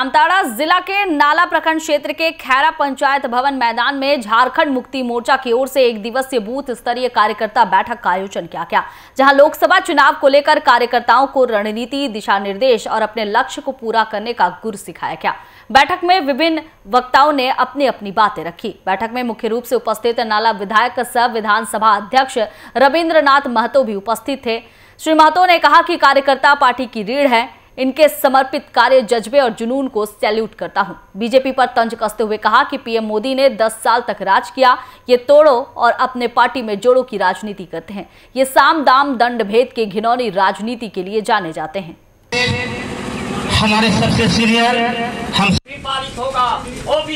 जामताड़ा जिला के नाला प्रखंड क्षेत्र के खैरा पंचायत भवन मैदान में झारखंड मुक्ति मोर्चा की ओर से एक दिवसीय बूथ स्तरीय कार्यकर्ता बैठक का आयोजन किया गया जहां लोकसभा चुनाव को लेकर कार्यकर्ताओं को रणनीति दिशा निर्देश और अपने लक्ष्य को पूरा करने का गुर सिखाया गया बैठक में विभिन्न वक्ताओं ने अपनी अपनी बातें रखी बैठक में मुख्य रूप से उपस्थित नाला विधायक सह विधानसभा अध्यक्ष रविन्द्र महतो भी उपस्थित थे श्री महतो ने कहा कि कार्यकर्ता पार्टी की रीढ़ है इनके समर्पित कार्य जज्बे और जुनून को सैल्यूट करता हूं। बीजेपी पर तंज कसते हुए कहा कि पीएम मोदी ने 10 साल तक राज किया ये तोड़ो और अपने पार्टी में जोड़ो की राजनीति करते हैं ये साम दाम दंड भेद के घिनौनी राजनीति के लिए जाने जाते हैं हमारे सबसे सीनियर हम होगा